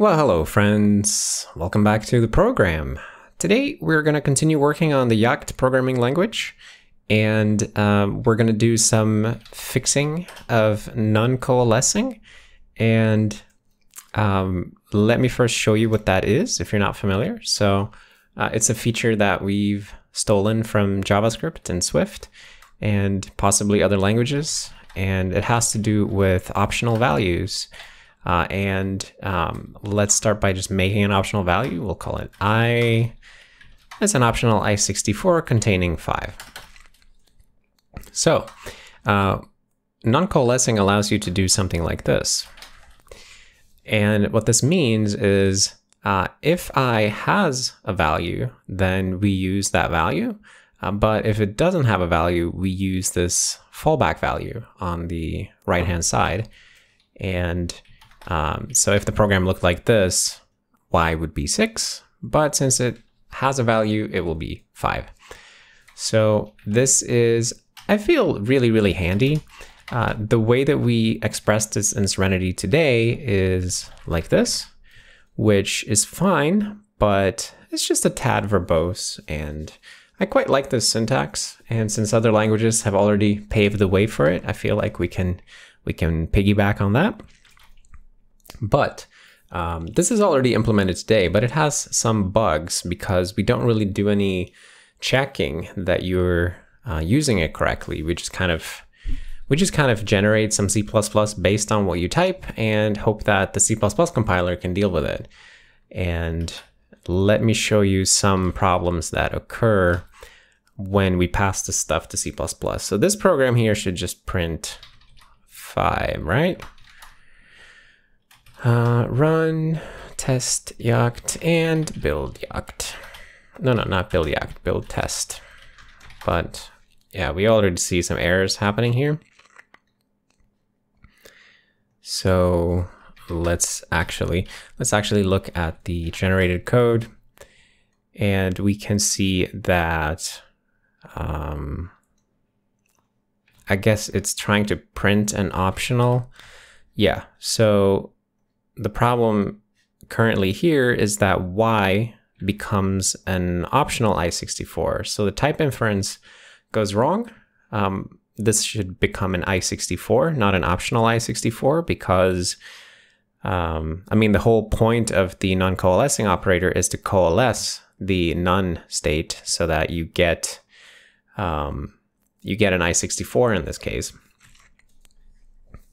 Well, hello friends. Welcome back to the program. Today we're going to continue working on the Yacht programming language and um, we're going to do some fixing of non-coalescing and um, let me first show you what that is if you're not familiar. So uh, it's a feature that we've stolen from JavaScript and Swift and possibly other languages and it has to do with optional values. Uh, and um, let's start by just making an optional value. We'll call it i. as an optional i64 containing 5. So uh, non-coalescing allows you to do something like this. And what this means is uh, if i has a value, then we use that value. Uh, but if it doesn't have a value, we use this fallback value on the right-hand side. And um, so if the program looked like this, y would be 6, but since it has a value, it will be 5. So this is, I feel, really, really handy. Uh, the way that we express this in Serenity today is like this, which is fine, but it's just a tad verbose and I quite like this syntax. And since other languages have already paved the way for it, I feel like we can we can piggyback on that. But um, this is already implemented today, but it has some bugs because we don't really do any checking that you're uh, using it correctly. We just kind of we just kind of generate some C++ based on what you type and hope that the C++ compiler can deal with it. And let me show you some problems that occur when we pass this stuff to C++. So this program here should just print five, right? Uh, run, test yacht, and build yacht. No, no, not build yacht, build test. But yeah, we already see some errors happening here. So let's actually, let's actually look at the generated code and we can see that um, I guess it's trying to print an optional. Yeah, so the problem currently here is that Y becomes an optional I-64. So the type inference goes wrong. Um, this should become an I-64, not an optional I-64, because um, I mean, the whole point of the non-coalescing operator is to coalesce the none state so that you get um, you get an I-64 in this case.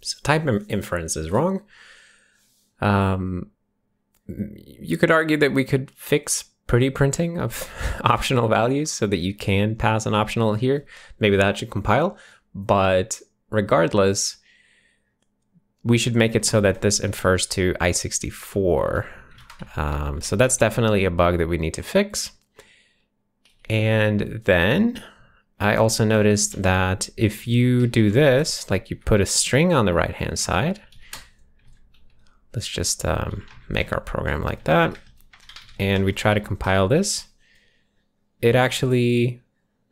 So type inference is wrong. Um, you could argue that we could fix pretty printing of optional values so that you can pass an optional here. Maybe that should compile, but regardless, we should make it so that this infers to I-64. Um, so that's definitely a bug that we need to fix. And then I also noticed that if you do this, like you put a string on the right hand side, Let's just um, make our program like that. And we try to compile this. It actually,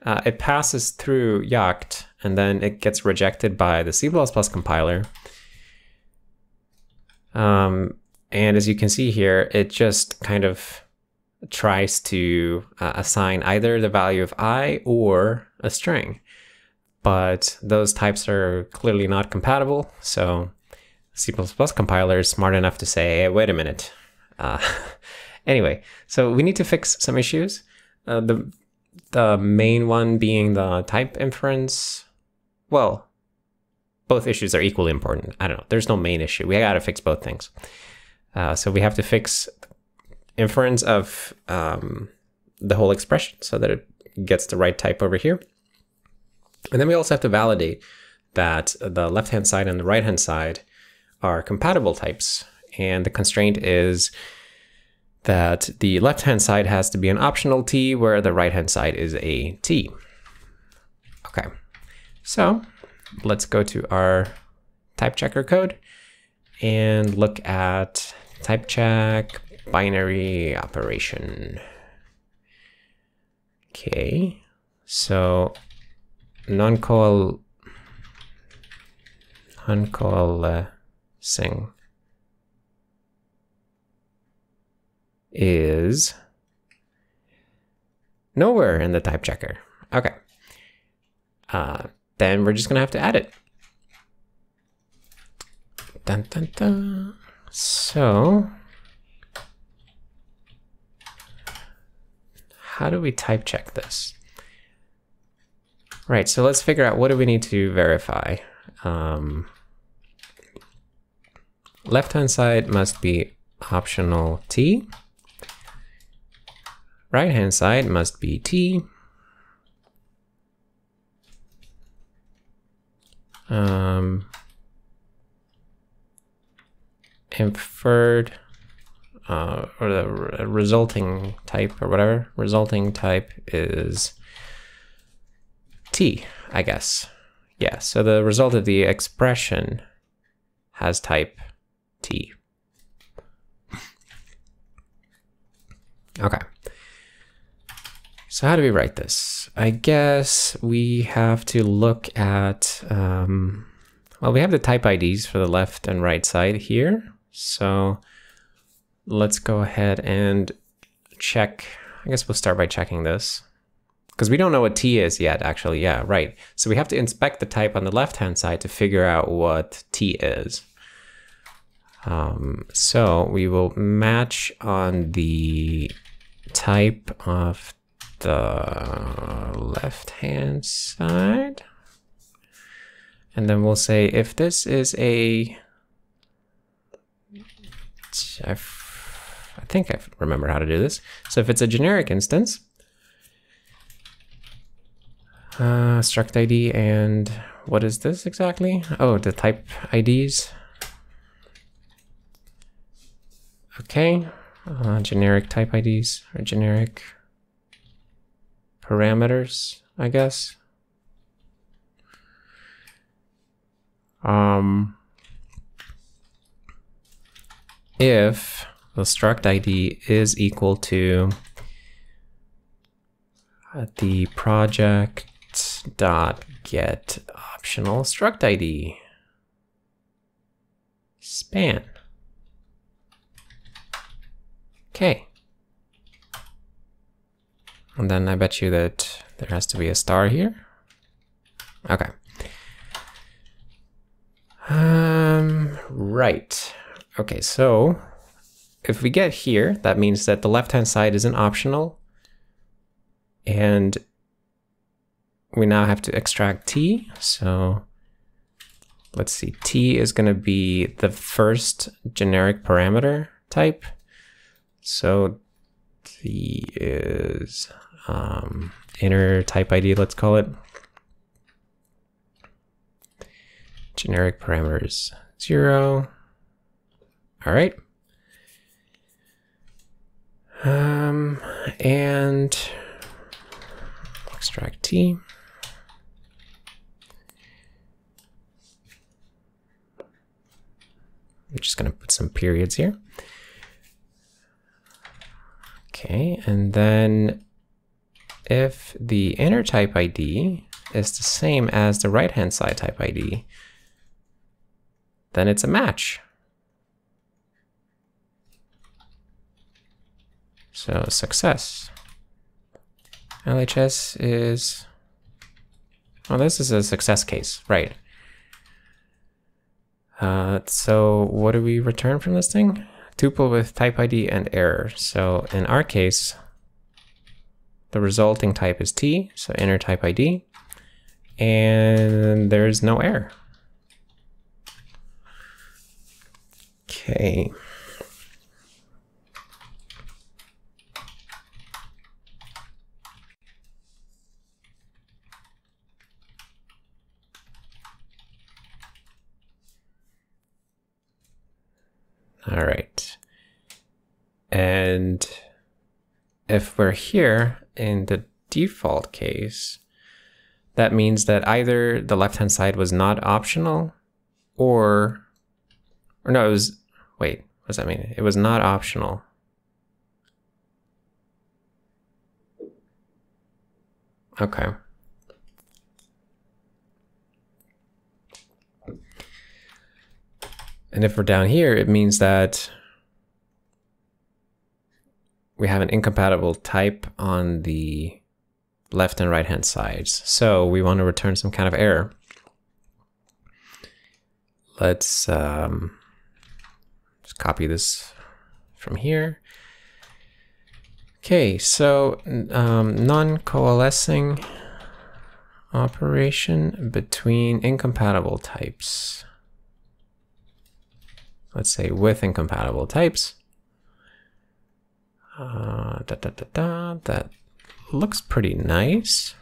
uh, it passes through Yacht and then it gets rejected by the C++ compiler. Um, and as you can see here, it just kind of tries to uh, assign either the value of i or a string. But those types are clearly not compatible, so C++ compiler is smart enough to say, hey, wait a minute. Uh, anyway, so we need to fix some issues. Uh, the, the main one being the type inference. Well, both issues are equally important. I don't know. There's no main issue. We got to fix both things. Uh, so we have to fix inference of um, the whole expression so that it gets the right type over here. And then we also have to validate that the left-hand side and the right-hand side are compatible types. And the constraint is that the left-hand side has to be an optional t, where the right-hand side is a t. Okay, so let's go to our type checker code and look at type check binary operation. Okay, so non-call non-call uh, sing is nowhere in the type checker. Okay. Uh, then we're just going to have to add it. Dun, dun, dun. So how do we type check this? Right, so let's figure out what do we need to verify. Um, left hand side must be optional t. Right hand side must be t. Um, inferred uh, or the resulting type or whatever resulting type is t I guess yeah so the result of the expression has type T. okay. So how do we write this? I guess we have to look at, um, well, we have the type IDs for the left and right side here. So let's go ahead and check. I guess we'll start by checking this because we don't know what T is yet, actually. Yeah, right. So we have to inspect the type on the left-hand side to figure out what T is. Um, so we will match on the type of the left hand side. And then we'll say if this is a, think I remember how to do this. So if it's a generic instance, uh, struct ID and what is this exactly? Oh, the type IDs. Okay, uh, generic type IDs or generic parameters, I guess. Um, if the struct ID is equal to the project dot get optional struct ID span. Okay. And then I bet you that there has to be a star here. Okay. Um, right. Okay, so if we get here, that means that the left-hand side isn't optional. And we now have to extract t. So let's see, t is going to be the first generic parameter type. So the is um, inner type ID, let's call it. Generic parameters zero. All right. Um, and extract T. I'm just going to put some periods here. Okay, and then if the inner type ID is the same as the right-hand side type ID, then it's a match. So success. LHS is, well, this is a success case, right. Uh, so what do we return from this thing? tuple with type ID and error. So in our case, the resulting type is T, so inner type ID, and there's no error. Okay. All right. And if we're here in the default case, that means that either the left-hand side was not optional or, or no, it was, wait, what does that mean? It was not optional. Okay. And if we're down here, it means that we have an incompatible type on the left and right hand sides. So we want to return some kind of error. Let's um, just copy this from here. Okay, so um, non-coalescing operation between incompatible types let's say with incompatible types. Uh, da, da, da, da, that looks pretty nice.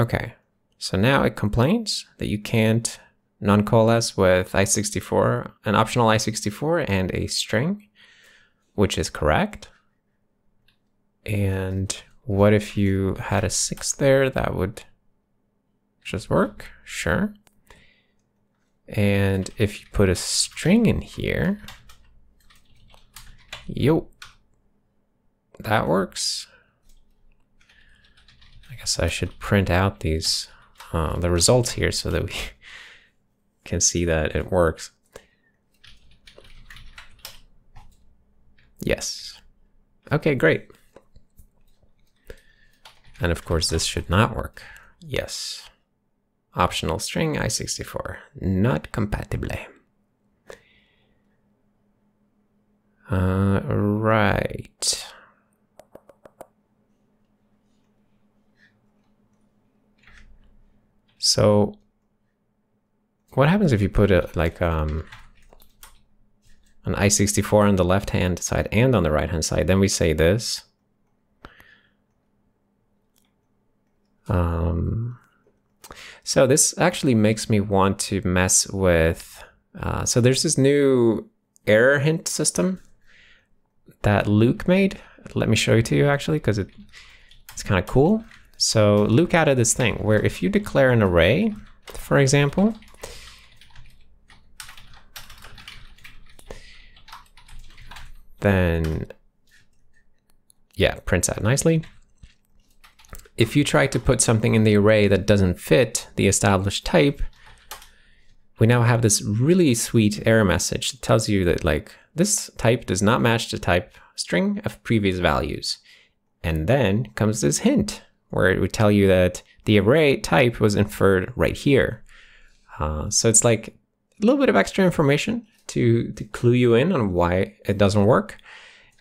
Okay, so now it complains that you can't non-coalesce with I-64, an optional I-64 and a string, which is correct. And what if you had a six there? That would just work, sure. And if you put a string in here, yo, that works. I guess I should print out these, uh, the results here so that we can see that it works. Yes. Okay, great. And of course, this should not work. Yes. Optional string I64, not compatible. Uh, right. So what happens if you put a, like um, an I-64 on the left-hand side and on the right-hand side? Then we say this Um, so this actually makes me want to mess with, uh, so there's this new error hint system that Luke made. Let me show it to you actually, because it, it's kind of cool. So Luke added this thing where if you declare an array, for example, then yeah, prints out nicely if you try to put something in the array that doesn't fit the established type, we now have this really sweet error message that tells you that like this type does not match the type string of previous values. And then comes this hint where it would tell you that the array type was inferred right here. Uh, so it's like a little bit of extra information to, to clue you in on why it doesn't work.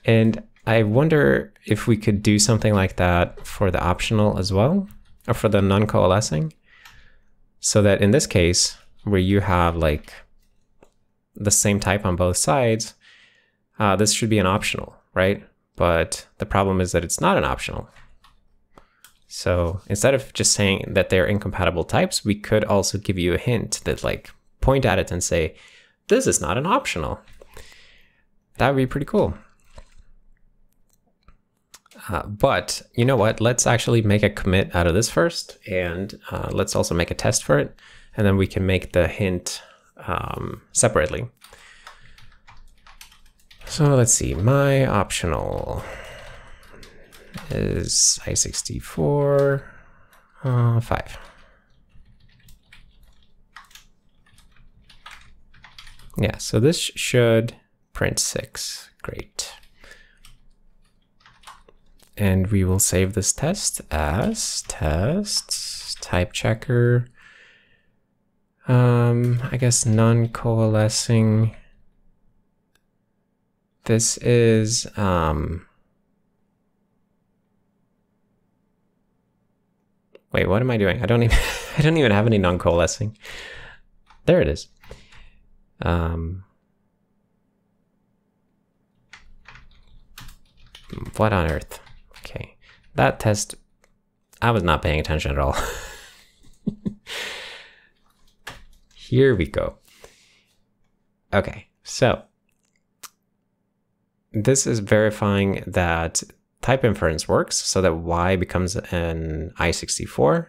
And I wonder if we could do something like that for the optional as well, or for the non-coalescing, so that in this case, where you have like the same type on both sides, uh, this should be an optional, right? But the problem is that it's not an optional. So instead of just saying that they're incompatible types, we could also give you a hint that like point at it and say, this is not an optional. That would be pretty cool. Uh, but you know what? Let's actually make a commit out of this first, and uh, let's also make a test for it, and then we can make the hint um, separately. So let's see, my optional is i64, uh, 5. Yeah, so this should print 6, great and we will save this test as test type checker. Um, I guess non-coalescing. This is, um, wait, what am I doing? I don't even, I don't even have any non-coalescing. There it is. Um, what on earth? That test, I was not paying attention at all. Here we go. Okay, so this is verifying that type inference works so that y becomes an i64.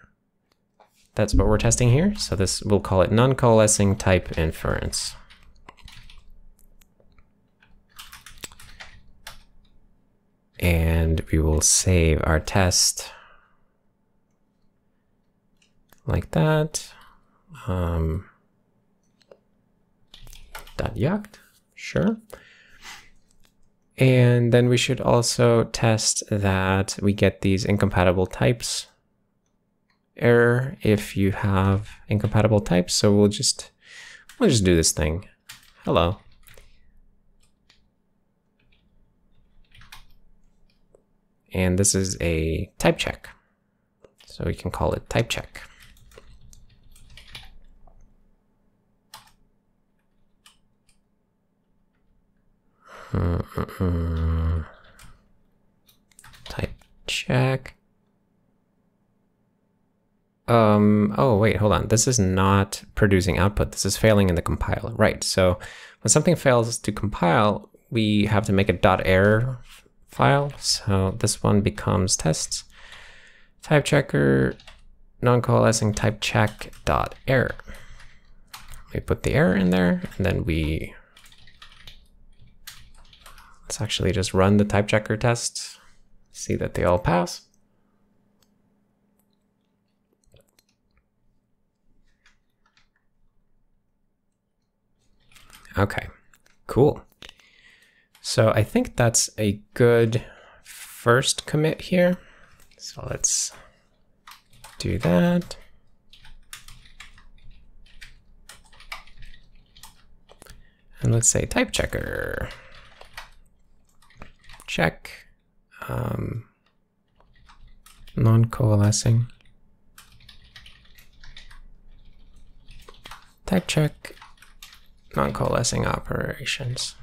That's what we're testing here. So this, we'll call it non-coalescing type inference. and we will save our test like that. Um, dot yacht, sure. And then we should also test that we get these incompatible types error if you have incompatible types. So we'll just, we'll just do this thing. Hello. and this is a type check. So we can call it type check. Hmm, type check. Um, oh, wait, hold on. This is not producing output. This is failing in the compiler. Right, so when something fails to compile, we have to make a dot error file. So this one becomes tests type checker non-coalescing type check dot error. We put the error in there and then we let's actually just run the type checker test, see that they all pass. Okay, cool. So I think that's a good first commit here. So let's do that. And let's say type checker. Check um, non-coalescing. Type check non-coalescing operations.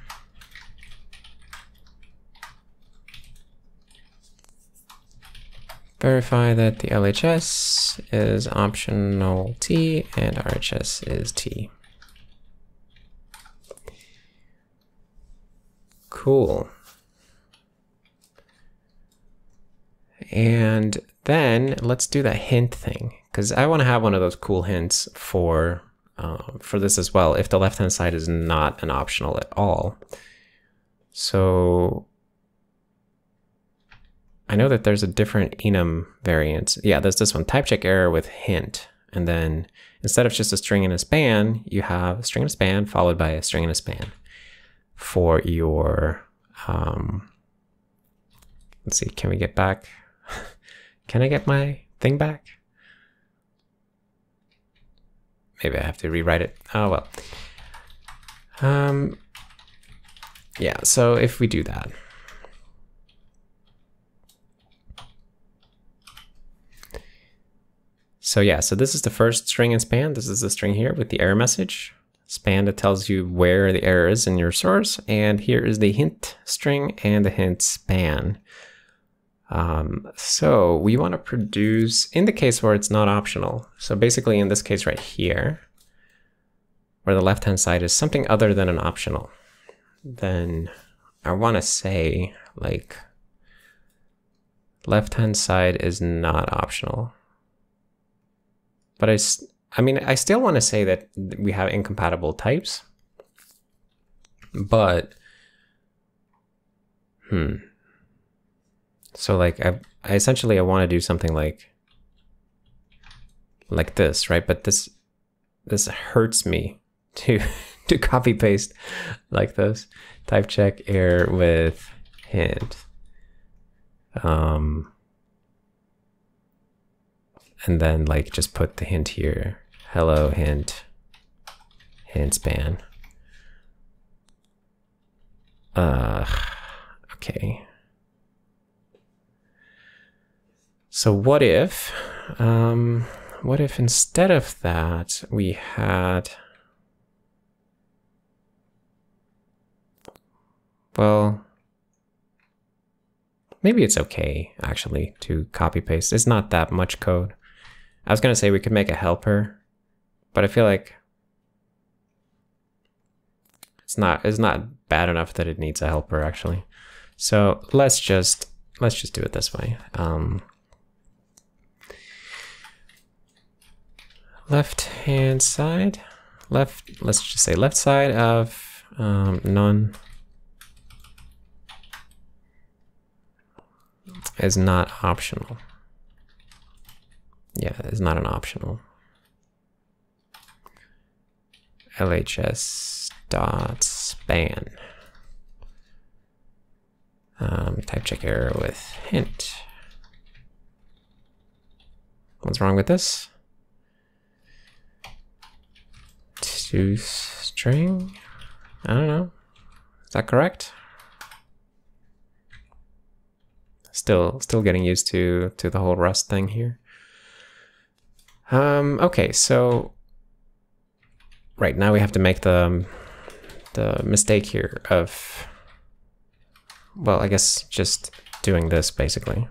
verify that the LHS is optional T and RHS is T. Cool. And then let's do the hint thing because I want to have one of those cool hints for uh, for this as well if the left hand side is not an optional at all. So I know that there's a different enum variant. Yeah, there's this one, type check error with hint. And then instead of just a string and a span, you have a string and a span followed by a string and a span for your, um, let's see, can we get back? can I get my thing back? Maybe I have to rewrite it. Oh, well. Um, yeah, so if we do that, So yeah, so this is the first string in span. This is the string here with the error message. Span that tells you where the error is in your source. And here is the hint string and the hint span. Um, so we want to produce in the case where it's not optional. So basically in this case right here, where the left-hand side is something other than an optional, then I want to say like left-hand side is not optional. But I, I mean, I still want to say that we have incompatible types. But, hmm. So like I, I essentially I want to do something like, like this, right? But this, this hurts me to to copy paste like this. Type check error with hint. Um, and then like just put the hint here. Hello hint, hint span. Uh, okay. So what if, um, what if instead of that we had, well, maybe it's okay actually to copy paste. It's not that much code. I was going to say we could make a helper, but I feel like it's not it's not bad enough that it needs a helper actually. So let's just let's just do it this way. Um, left hand side, left. Let's just say left side of um, none is not optional yeah, it's not an optional. LHS dot span. Um, type check error with hint. What's wrong with this? To string? I don't know. Is that correct? Still, still getting used to to the whole Rust thing here. Um, okay, so right now we have to make the the mistake here of well, I guess just doing this basically.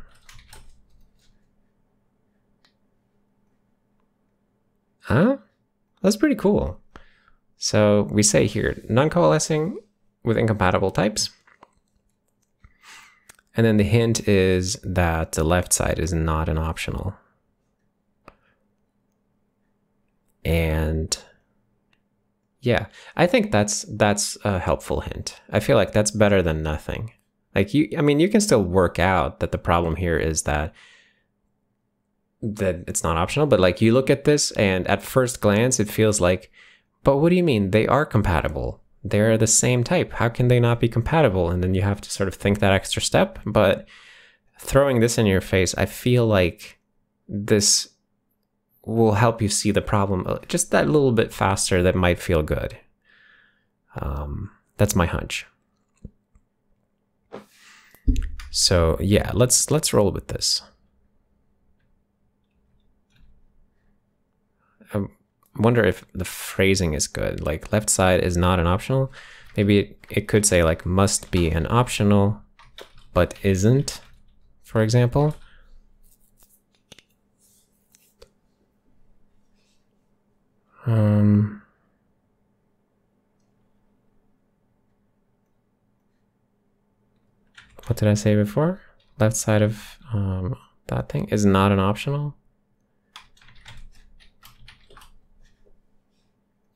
Huh? That's pretty cool. So we say here, non-coalescing with incompatible types. And then the hint is that the left side is not an optional. and yeah, I think that's that's a helpful hint. I feel like that's better than nothing. Like you, I mean, you can still work out that the problem here is that that it's not optional. But like you look at this, and at first glance, it feels like, but what do you mean they are compatible? They're the same type. How can they not be compatible? And then you have to sort of think that extra step. But throwing this in your face, I feel like this will help you see the problem just that little bit faster that might feel good. Um, that's my hunch. So yeah, let's let's roll with this. I um, wonder if the phrasing is good. Like left side is not an optional. Maybe it, it could say like must be an optional, but isn't, for example. Um, what did I say before? Left side of um, that thing is not an optional.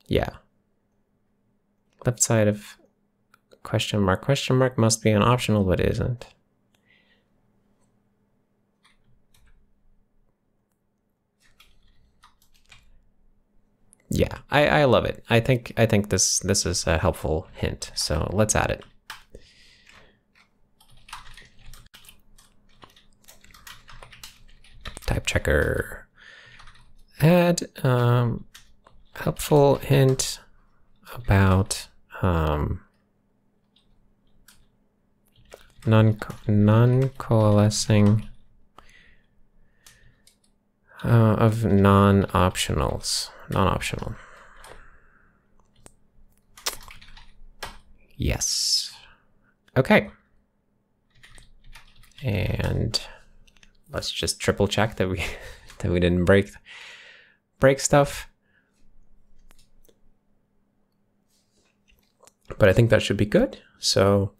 Yeah. Left side of question mark question mark must be an optional but isn't. yeah, I, I love it. I think I think this this is a helpful hint. So let's add it. Type checker. Add um, helpful hint about um, non non coalescing uh, of non optionals non-optional. Yes. Okay. And let's just triple check that we that we didn't break break stuff. But I think that should be good. So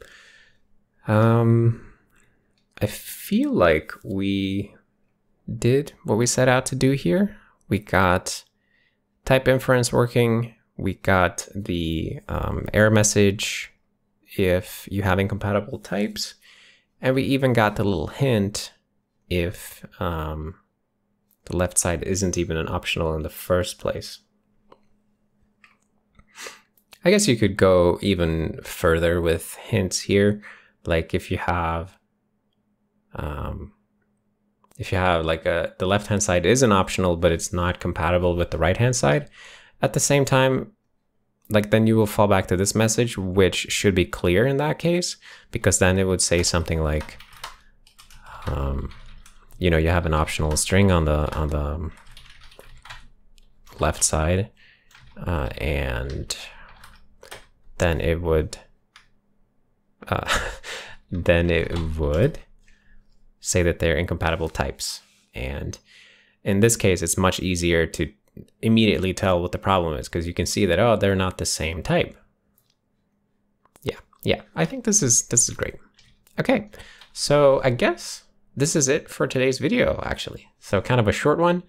um I feel like we did what we set out to do here. We got type inference working. We got the um, error message if you have incompatible types. And we even got the little hint if um, the left side isn't even an optional in the first place. I guess you could go even further with hints here. Like if you have um, if you have like a, the left hand side is an optional, but it's not compatible with the right hand side. At the same time, like then you will fall back to this message, which should be clear in that case, because then it would say something like, um, you know, you have an optional string on the on the um, left side, uh, and then it would, uh, then it would say that they're incompatible types. And in this case, it's much easier to immediately tell what the problem is because you can see that, oh, they're not the same type. Yeah, yeah, I think this is, this is great. Okay, so I guess this is it for today's video, actually. So kind of a short one,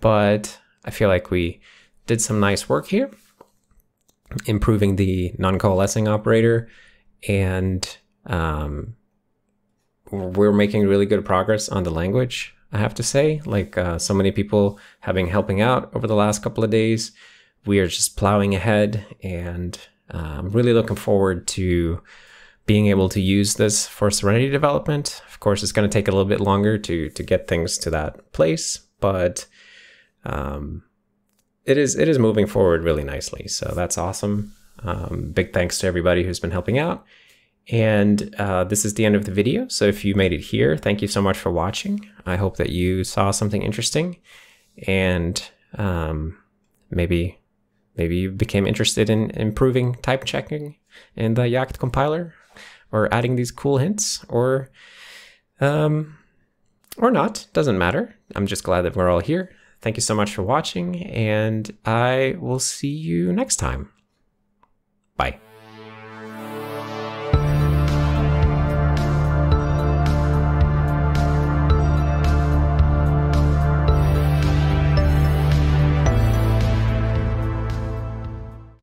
but I feel like we did some nice work here, improving the non-coalescing operator and um, we're making really good progress on the language, I have to say. Like uh, so many people have been helping out over the last couple of days. We are just plowing ahead, and uh, I'm really looking forward to being able to use this for Serenity development. Of course, it's going to take a little bit longer to to get things to that place, but um, it is it is moving forward really nicely. So that's awesome. Um, big thanks to everybody who's been helping out. And uh, this is the end of the video. So if you made it here, thank you so much for watching. I hope that you saw something interesting and um, maybe maybe you became interested in improving type checking in the Yacht compiler or adding these cool hints or um, or not, doesn't matter. I'm just glad that we're all here. Thank you so much for watching and I will see you next time. Bye.